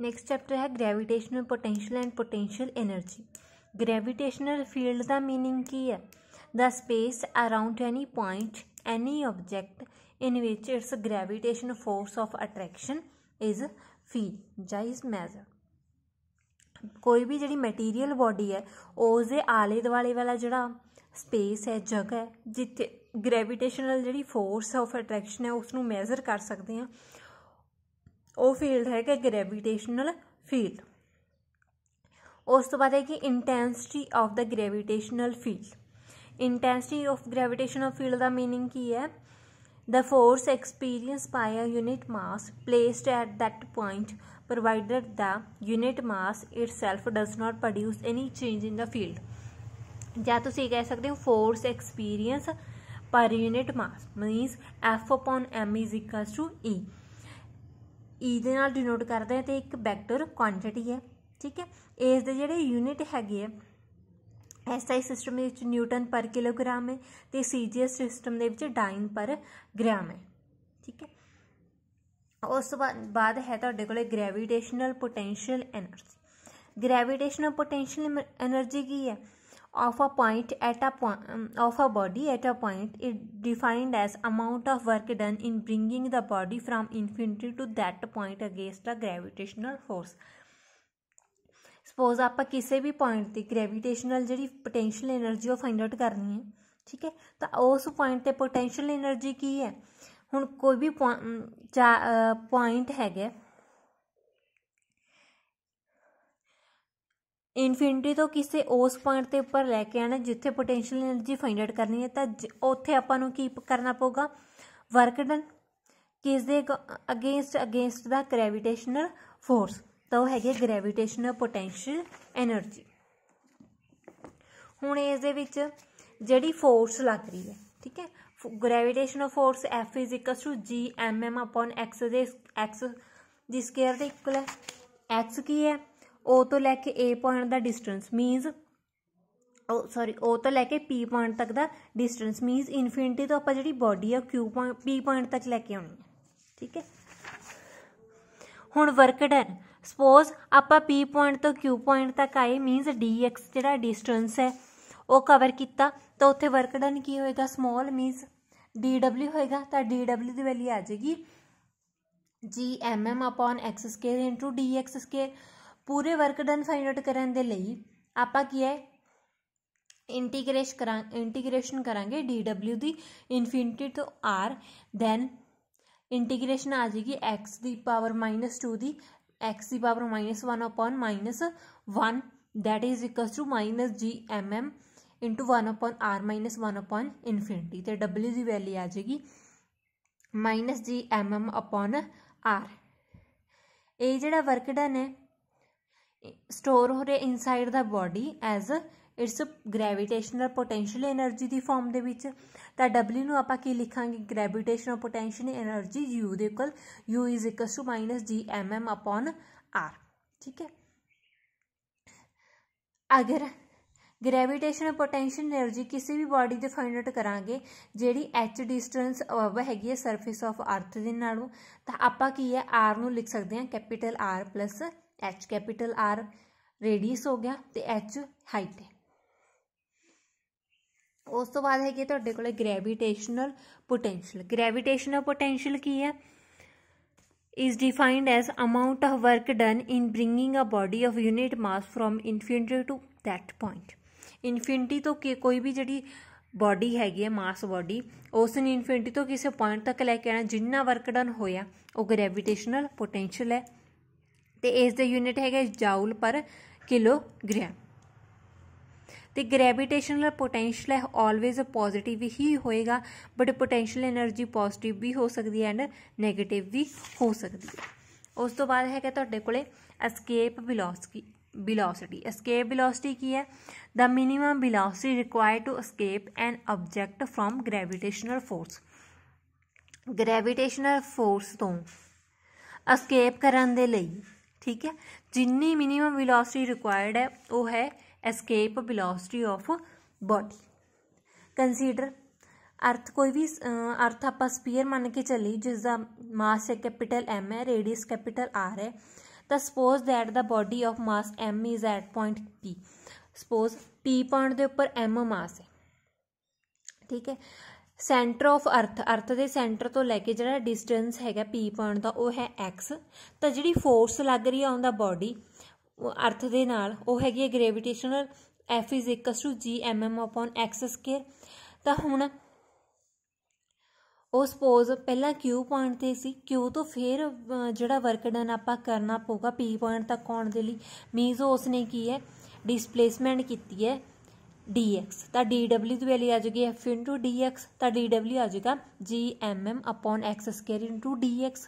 next chapter ਹੈ gravitational potential and potential energy gravitational field ਦਾ meaning ਕੀ ਹੈ ਦਾ space around any point any object in which its gravitation force of attraction is feel ਜਾਂ is measure ਕੋਈ ਵੀ ਜਿਹੜੀ ਮਟੀਰੀਅਲ ਬਾਡੀ ਹੈ ਉਸ ਦੇ ਆਲੇ ਦੁਆਲੇ ਵਾਲਾ ਜਿਹੜਾ ਸਪੇਸ ਹੈ ਜਗ੍ਹਾ ਹੈ ਜਿੱਥੇ ਗ੍ਰੈਵਿਟੇਸ਼ਨਲ ਜਿਹੜੀ ਫੋਰਸ ਆਫ ਅਟਰੈਕਸ਼ਨ ਹੈ ਉਸ ਨੂੰ ਮੈਜ਼ਰ ਕਰ ਸਕਦੇ ਹਾਂ वह फील्ड है ग्रेविटेशनल फील्ड उस तो बाद है कि intensity of the gravitational field intensity of gravitational field का मीनिंग की है the force experience by a unit mass placed at that point provided the unit mass itself does not produce any change in the field या तो कह सकते हो force experience per unit mass means F upon M is equal to E E e ਦੇ ਨਾਲ denote ਕਰਦਾ ਹੈ ਤੇ ਇੱਕ ਵੈਕਟਰ ਕੁਆਂਟੀਟੀ ਹੈ ਠੀਕ ਹੈ ਇਸ ਦੇ ਜਿਹੜੇ ਯੂਨਿਟ ਹੈਗੇ ਆ ਐਸਆਈ ਸਿਸਟਮ ਦੇ ਵਿੱਚ ਨਿਊਟਨ ਪਰ ਕਿਲੋਗ੍ਰਾਮ ਹੈ ਤੇ ਸੀਜੀਐਸ ਸਿਸਟਮ ਦੇ ਵਿੱਚ ਡਾਈਨ ਪਰ ਗ੍ਰਾਮ ਹੈ ਠੀਕ ਹੈ ਉਸ ਤੋਂ ਬਾਅਦ ਹੈ ਤੁਹਾਡੇ ਕੋਲੇ gravitational potential energy gravitational potential energy ਕੀ ਹੈ of a point at a point of a body at a point is defined as amount of work done in bringing the body from infinity to that point against a gravitational force suppose आप किसी भी point की gravitational G potential energy find out करनी है ठीक है तो उस पॉइंट पर पोटेंशियल एनर्जी की है हूँ कोई भी पॉइंट है ਇਨਫਿਨਿਟੀ ਤੋਂ ਕਿਸੇ ਉਸ ਪੁਆਇੰਟ ਤੇ ਉੱਪਰ ਲੈ ਕੇ ਆਣਾ ਜਿੱਥੇ ਪੋਟੈਂਸ਼ੀਅਲ એનર્ਜੀ ਫਾਈਂਡ ਆਊਟ ਕਰਨੀ ਹੈ ਤਾਂ ਉੱਥੇ ਆਪਾਂ ਨੂੰ ਕੀ ਕਰਨਾ ਪਊਗਾ ਵਰਕ ਡਨ ਕਿਸ ਦੇ ਅਗੇਂਸਟ ਅਗੇਂਸਟ ਦਾ ਗ੍ਰੈਵਿਟੇਸ਼ਨਲ ਫੋਰਸ ਤਾਂ ਉਹ ਹੈਗੇ ਗ੍ਰੈਵਿਟੇਸ਼ਨਲ ਪੋਟੈਂਸ਼ੀਅਲ એનર્ਜੀ ਹੁਣ ਇਸ ਦੇ ਵਿੱਚ ਜਿਹੜੀ ਫੋਰਸ ਲੱਗ ਰਹੀ ਹੈ ਠੀਕ ਹੈ gravitational force F gmm equal to G mm upon x ਦੇ x ਦੀ ਸਕੁਅਰ ਦੇ ਇਕੁਅਲ ਹੈ x ਕੀ ਹੈ O ਤੋਂ ਲੈ ਕੇ A ਪੁਆਇੰਟ ਦਾ ਡਿਸਟੈਂਸ ਮੀਨਸ ਉਹ ਸੌਰੀ O ਤੋਂ ਲੈ ਕੇ P ਪੁਆਇੰਟ ਤੱਕ ਦਾ ਡਿਸਟੈਂਸ ਮੀਨਸ ਇਨਫਿਨਿਟੀ ਤੋਂ ਆਪਾਂ ਜਿਹੜੀ ਬਾਡੀ ਆ Q ਪੁਆਇੰਟ P ਪੁਆਇੰਟ ਤੱਕ ਲੈ ਕੇ ਆਉਣੀ ਹੈ ਠੀਕ ਹੈ ਹੁਣ ਵਰਕ ਡਨ ਸਪੋਜ਼ ਆਪਾਂ P ਪੁਆਇੰਟ ਤੋਂ Q ਪੁਆਇੰਟ ਤੱਕ ਆਏ ਮੀਨਸ dx ਜਿਹੜਾ ਡਿਸਟੈਂਸ ਹੈ ਉਹ ਕਵਰ ਕੀਤਾ ਤਾਂ ਉੱਥੇ ਵਰਕ ਡਨ ਕੀ ਹੋਏਗਾ ਸਮਾਲ ਮੀਨਸ dw ਹੋਏਗਾ ਤਾਂ dw ਦੀ ਵੈਲਿਊ ਆ ਜਾਏਗੀ gmm/x2 dx2 पूरे ਵਰਕ फाइंड आउट करने के लिए आप ਆਪਾਂ है इंटीग्रेस करा इंटीग्रेसन करा डी डबल्यू की infinity to R then integration आ जाएगी एक्स की पावर माइनस टू की एक्स की power minus one upon minus one that is equal to minus G M M into one upon R minus one upon infinity तो W की value आ जाएगी minus G M M upon R ये जोड़ा work done है store ਹੋ ਰਿਹਾ inside the body as its gravitational potential energy ਦੀ ਫਾਰਮ ਦੇ ਵਿੱਚ ਤਾਂ W ਨੂੰ ਆਪਾਂ ਕੀ ਲਿਖਾਂਗੇ ਗ੍ਰੈਵਿਟੇਸ਼ਨਲ ਪੋਟੈਂਸ਼ੀਅਲ એનર્ਜੀ U ਦੇ ਕੋਲ U is equal to -gmm upon r ਠੀਕ ਹੈ ਅਗਰ ਗ੍ਰੈਵਿਟੇਸ਼ਨਲ ਪੋਟੈਂਸ਼ੀਅਲ એનર્ਜੀ ਕਿਸੇ ਵੀ ਬਾਡੀ ਦੇ ਫਾਈਂਡ ਆਊਟ ਕਰਾਂਗੇ ਜਿਹੜੀ h ਡਿਸਟੈਂਸ ਅਬਵ ਹੈਗੀ ਹੈ ਸਰਫੇਸ ਆਫ ਅਰਥ ਦੇ ਨਾਲੋਂ ਤਾਂ ਆਪਾਂ ਕੀ ਹੈ r ਨੂੰ ਲਿਖ ਸਕਦੇ ਹਾਂ capital r H capital R radius हो गया तो एच हाइट है उस तो बाद है तो ग्रैविटेशनल पोटेंशियल ग्रैविटेशनल पोटेंशियल की है is defined as amount of work done in bringing a body of unit mass from infinity to that point infinity तो के कोई भी जी बॉडी हैगी है मास बॉडी उसने इनफिनिटी तो किसी पॉइंट तक लैके आना जिन्ना वर्क डन होया वो ग्रैविटेशनल पोटेंशियल है ਤੇ ਇਸ ਦੇ ਯੂਨਿਟ ਹੈਗਾ ਜੌਲ ਪਰ ਕਿਲੋਗ੍ਰਾਮ ਤੇ ਗ੍ਰੈਵਿਟੇਸ਼ਨਲ ਪੋਟੈਂਸ਼ੀਅਲ ਹੈ ਆਲਵੇਜ਼ ਪੋਜ਼ਿਟਿਵ ਹੀ ਹੋਏਗਾ ਬਟ ਪੋਟੈਂਸ਼ੀਅਲ એનર્ਜੀ ਪੋਜ਼ਿਟਿਵ ਵੀ ਹੋ ਸਕਦੀ ਹੈ ਐਂਡ ਨੈਗੇਟਿਵ ਵੀ ਹੋ ਸਕਦੀ ਹੈ ਉਸ ਤੋਂ ਬਾਅਦ ਹੈਗਾ ਤੁਹਾਡੇ ਕੋਲੇ ਐਸਕੇਪ ਵਿਲੋਸਕੀ ਵਿਲੋਸਿਟੀ ਐਸਕੇਪ ਵਿਲੋਸਿਟੀ ਕੀ ਹੈ the minimum velocity required to escape an object from gravitational force gravitational force ਤੋਂ ਐਸਕੇਪ ਕਰਨ ਦੇ ਲਈ ठीक है जिनी मिनिमम विलोसिटी रिक्वायर्ड है वो है escape velocity of body consider earth कोई भी अर्थ आप स्पीयर मान के चली जिसका मास है कैपिटल एम है रेडियस कैपिटल आर है तो suppose that the body of mass M is at point P suppose P point के उपर एम मास है ठीक है ਸੈਂਟਰ ਆਫ ਅਰਥ ਅਰਥ ਦੇ ਸੈਂਟਰ ਤੋਂ ਲੈ ਕੇ ਜਿਹੜਾ ਡਿਸਟੈਂਸ ਹੈਗਾ ਪੀ ਪੁਆਇੰਟ ਦਾ ਉਹ ਹੈ x ਤਾਂ ਜਿਹੜੀ ਫੋਰਸ ਲੱਗ ਰਹੀ ਆ ਦਾ ਬਾਡੀ ਅਰਥ ਦੇ ਨਾਲ ਉਹ ਹੈਗੀ ਹੈ gravitational F is equals to ਤਾਂ ਹੁਣ ਉਹ ਸਪੋਜ਼ ਪਹਿਲਾਂ Q ਪੁਆਇੰਟ ਤੇ ਸੀ Q ਤੋਂ ਫਿਰ ਜਿਹੜਾ ਵਰਕ ਡਨ ਆਪਾਂ ਕਰਨਾ ਪਊਗਾ P ਪੁਆਇੰਟ ਤੱਕ ਆਉਣ ਦੇ ਲਈ ਮੀਨਸ ਉਸ ਨੇ ਕੀ ਹੈ ਡਿਸਪਲੇਸਮੈਂਟ ਕੀਤੀ ਹੈ dx ਤਾਂ dw ਦੀ ਵੈਲਿਊ ਆ ਜਾਊਗੀ f dx ਤਾਂ dw ਆ ਜਾਊਗਾ gmm x2 dx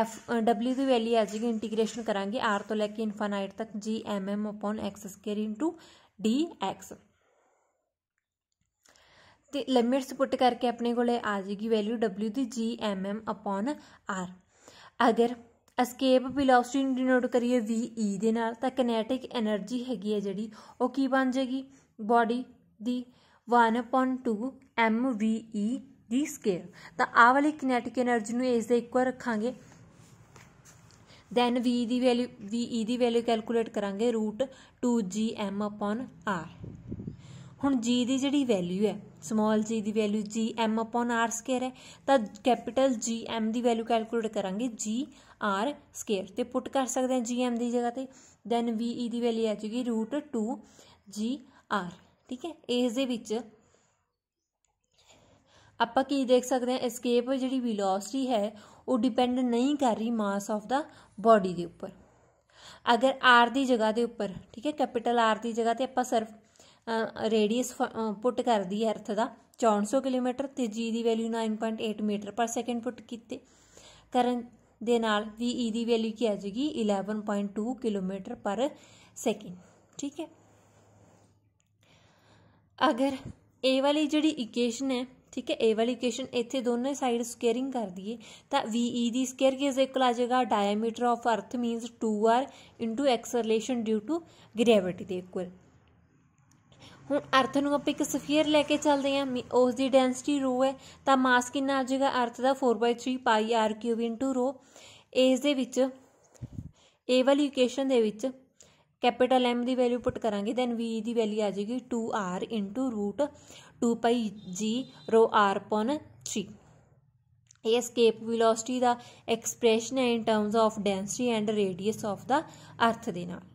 f w ਦੀ ਵੈਲਿਊ ਆ ਜਾਏਗੀ ਇੰਟੀਗ੍ਰੇਸ਼ਨ ਕਰਾਂਗੇ r ਤੋਂ ਲੈ ਕੇ ਇਨਫਾਈਨਾਈਟ ਤੱਕ gmm x2 dx ਤੇ ਲਿਮਿਟਸ ਪੁੱਟ ਕਰਕੇ ਆਪਣੇ ਕੋਲੇ ਆ ਜਾਏਗੀ ਵੈਲਿਊ w ਦੀ gmm r ਅਗਰ ਅਸਕੇਪ ਵੈਲੋਸਿਟੀ ਨੂੰ ਡਿਨੋਟ ਕਰੀਏ ve ਦੇ ਨਾਲ ਤਾਂ ਕੈਨੇਟਿਕ એનર્ਜੀ ਹੈਗੀ ਹੈ ਜਿਹੜੀ ਉਹ ਕੀ ਬਣ ਜਾਏਗੀ ਬਾਡੀ ਦੀ 1/2 mve ਦੀ ਸਕੇਅਰ ਤਾਂ ਆਹ ਵਾਲੀ ਕਿਨੈਟਿਕ એનર્ਜੀ ਨੂੰ ਇਸ ਦੇ ਇਕੁਅਲ ਰੱਖਾਂਗੇ ਦੈਨ v ਦੀ ਵੈਲਿਊ ve ਦੀ ਵੈਲਿਊ ਕੈਲਕੂਲੇਟ ਕਰਾਂਗੇ √2gm/r ਹੁਣ g ਦੀ ਜਿਹੜੀ ਵੈਲਿਊ ਹੈ ਸਮਾਲ g ਦੀ ਵੈਲਿਊ gm/r ਸਕੁਅਰ ਹੈ ਤਾਂ ਕੈਪੀਟਲ gm ਦੀ ਵੈਲਿਊ ਕੈਲਕੂਲੇਟ ਕਰਾਂਗੇ g r² ਤੇ ਪੁੱਟ ਕਰ ਸਕਦੇ ਹਾਂ gm ਦੀ ਜਗ੍ਹਾ ਤੇ ਦੈਨ ve ਦੀ ਵੈਲਿਊ ਆ ਜੂਗੀ √2 g ਆਰ ਠੀਕ ਹੈ ਇਸ ਦੇ ਵਿੱਚ ਆਪਾਂ ਕੀ ਦੇਖ ਸਕਦੇ ਹਾਂ ਐਸਕੇਪ ਜਿਹੜੀ ਵੈਲੋਸਿਟੀ ਹੈ ਉਹ ਡਿਪੈਂਡ ਨਹੀਂ ਕਰ ਰਹੀ ਮਾਸ ਆਫ ਦਾ ਬਾਡੀ ਦੇ ਉੱਪਰ ਅਗਰ r ਦੀ ਜਗ੍ਹਾ ਦੇ ਉੱਪਰ ਠੀਕ ਹੈ ਕੈਪੀਟਲ r ਦੀ ਜਗ੍ਹਾ ਤੇ ਆਪਾਂ ਸਿਰਫ ਰੇਡੀਅਸ ਪੁੱਟ ਕਰਦੀ ਹੈ ਅਰਥ ਦਾ 400 ਕਿਲੋਮੀਟਰ ਤੇ g ਦੀ value 9.8 metre per second put ਕੀਤੇ ਕਰਨ ਦੇ ਨਾਲ ve ਦੀ ਵੈਲਿਊ ਕੀ ਆ ਜਾਏਗੀ 11.2 ਕਿਲੋਮੀਟਰ ਪਰ ਸੈਕਿੰਡ ਠੀਕ ਹੈ ਅਗਰ a ਵਾਲੀ ਜਿਹੜੀ ਇਕੁਏਸ਼ਨ ਹੈ ਠੀਕ ਹੈ a ਵਾਲੀ ਇਕੁਏਸ਼ਨ ਇੱਥੇ ਦੋਨੇ ਸਾਈਡ ਸਕੁਅਰਿੰਗ ਕਰ ਦਈਏ ਤਾਂ VE ਦੀ ਸਕੁਅਰ ਕੀ ਇਜ਼ ਇਕੁਅਲ ਆ ਜਾਏਗਾ diameter of earth means 2r into acceleration due to gravity ਦੇ ਇਕੁਅਲ ਹੁਣ ਅਰਥ ਨੂੰ ਆਪਾਂ ਇੱਕ ਸਫੀਅਰ ਲੈ ਕੇ ਚੱਲਦੇ ਹਾਂ ਉਸ ਦੀ ਡੈਂਸਿਟੀ ਰੋ ਹੈ ਤਾਂ ਮਾਸ ਕਿੰਨਾ ਆ ਜਾਏਗਾ ਅਰਥ ਦਾ 4/3 ਪਾਈ r³ ਇੰਟੂ ਇਨਟੂ ਰੋ ਇਸ ਦੇ ਵਿੱਚ a ਵਾਲੀ ਇਕੁਏਸ਼ਨ ਦੇ ਵਿੱਚ ਕੈਪੀਟਲ M ਦੀ ਵੈਲਿਊ ਪੁੱਟ ਕਰਾਂਗੇ ਦੈਨ V ਦੀ ਵੈਲਿਊ ਆ ਜਾਏਗੀ 2R ਪਾਈ 2πg ਰੋ r upon 3 ਇਹ ਸਕੇਪ ਵੈਲੋਸਿਟੀ ਦਾ ਐਕਸਪ੍ਰੈਸ਼ਨ ਹੈ in terms of density and radius of the earth ਦੇ ਨਾਲ